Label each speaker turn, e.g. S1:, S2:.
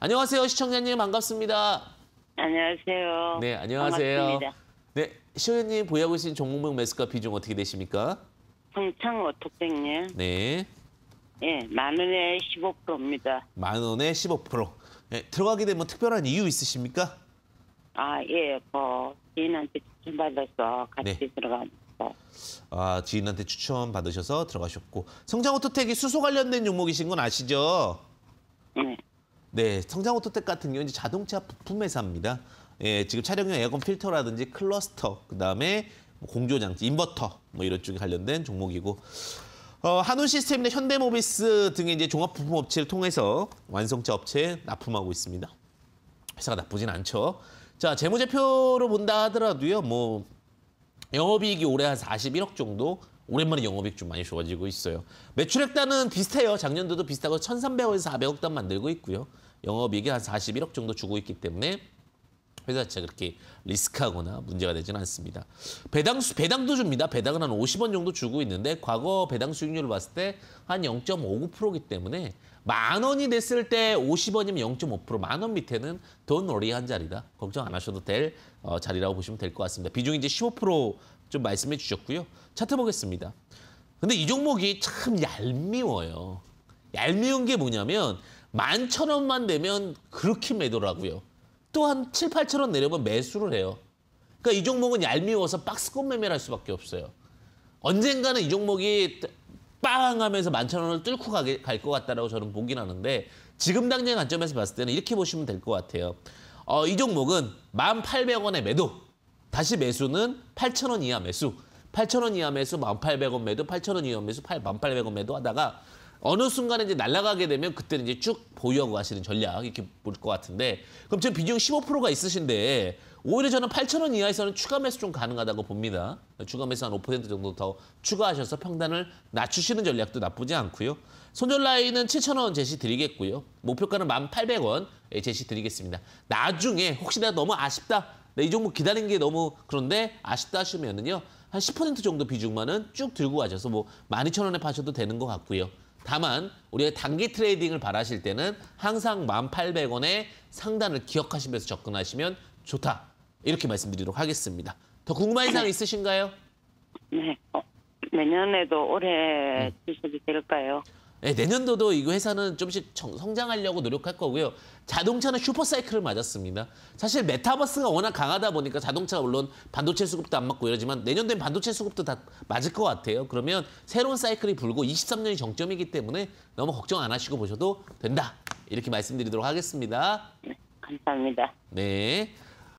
S1: 안녕하세요, 시청자님 반갑습니다. 안녕하세요. 네, 안녕하세요. 반갑습니다. 네, 시호연님 보유하고 계신 종목명 매스카 비중 어떻게 되십니까? 평창 워터백요 네. 예, 만 원에 15%입니다. 만 원에 15%. 예, 네, 들어가게 되면 특별한 이유 있으십니까? 아, 예, 뭐 지인한테 추천받아서 같이 네. 들어간. 아, 지인한테 추천 받으셔서 들어가셨고 성장 오토텍이 수소 관련된 종목이신 건 아시죠? 네. 네, 성장오토텍 같은 경우 는 자동차 부품 회사입니다. 예, 지금 차량용 에어컨 필터라든지 클러스터, 그다음에 공조장치, 인버터 뭐 이런 쪽에 관련된 종목이고 어, 한우 시스템이나 현대모비스 등의 이제 종합부품 업체를 통해서 완성차 업체에 납품하고 있습니다. 회사가 나쁘진 않죠. 자, 재무제표로 본다 하더라도요. 뭐 영업이익이 올해 한 41억 정도 오랜만에 영업이익 좀 많이 좋아지고 있어요. 매출액단은 비슷해요. 작년도도 비슷하고 1,300억에서 400억 단 만들고 있고요. 영업이익이 한 41억 정도 주고 있기 때문에 회사 자체가 그렇게 리스크하거나 문제가 되지는 않습니다. 배당 수, 배당도 줍니다. 배당은 한 50원 정도 주고 있는데 과거 배당 수익률을 봤을 때 한 0.59%이기 때문에 만 원이 됐을 때 50원이면 0.5%만 원 밑에는 돈 놀이 한 자리다. 걱정 안 하셔도 될 어, 자리라고 보시면 될 것 같습니다. 비중이 이제 15%좀 말씀해 주셨고요. 차트 보겠습니다. 근데 이 종목이 참 얄미워요. 얄미운 게 뭐냐면 만천 원만 되면 그렇게 매도라고요. 또한 칠, 팔천 원 내려면 매수를 해요. 그러니까 이 종목은 얄미워서 박스권 매매를 할 수밖에 없어요. 언젠가는 이 종목이 빵 하면서 만천 원을 뚫고 갈 것 같다라고 저는 보긴 하는데 지금 당장 관점에서 봤을 때는 이렇게 보시면 될 것 같아요. 어, 이 종목은 만 팔백 원에 매도, 다시 매수는 8,000원 이하 매수. 8,000원 이하 매수, 1,800원 매도, 8,000원 이하 매수, 1,800원 매도 하다가 어느 순간에 이제 날아가게 되면 그때는 이제 쭉 보유하고 가시는 전략 이렇게 볼 것 같은데 그럼 지금 비중 15%가 있으신데 오히려 저는 8,000원 이하에서는 추가 매수 좀 가능하다고 봅니다. 추가 매수 한 5% 정도 더 추가하셔서 평단을 낮추시는 전략도 나쁘지 않고요. 손절 라인은 7,000원 제시 드리겠고요. 목표가는 1,800원 제시 드리겠습니다. 나중에 혹시나 너무 아쉽다 네, 이 종목 기다린 게 너무 그런데 아쉽다 하시면은요. 한 10% 정도 비중만은 쭉 들고 가셔서 뭐 12,000원에 파셔도 되는 것 같고요. 다만 우리가 단기 트레이딩을 바라실 때는 항상 1,800원의 상단을 기억하시면서 접근하시면 좋다. 이렇게 말씀드리도록 하겠습니다. 더 궁금한 사항 네. 있으신가요? 네. 어, 내년에도 올해 음. 주속이 될까요? 네, 내년도도 이 회사는 좀씩 성장하려고 노력할 거고요. 자동차는 슈퍼사이클을 맞았습니다. 사실 메타버스가 워낙 강하다 보니까 자동차 물론 반도체 수급도 안 맞고 이러지만 내년도엔 반도체 수급도 다 맞을 것 같아요. 그러면 새로운 사이클이 불고 23년이 정점이기 때문에 너무 걱정 안 하시고 보셔도 된다. 이렇게 말씀드리도록 하겠습니다. 네, 감사합니다. 네.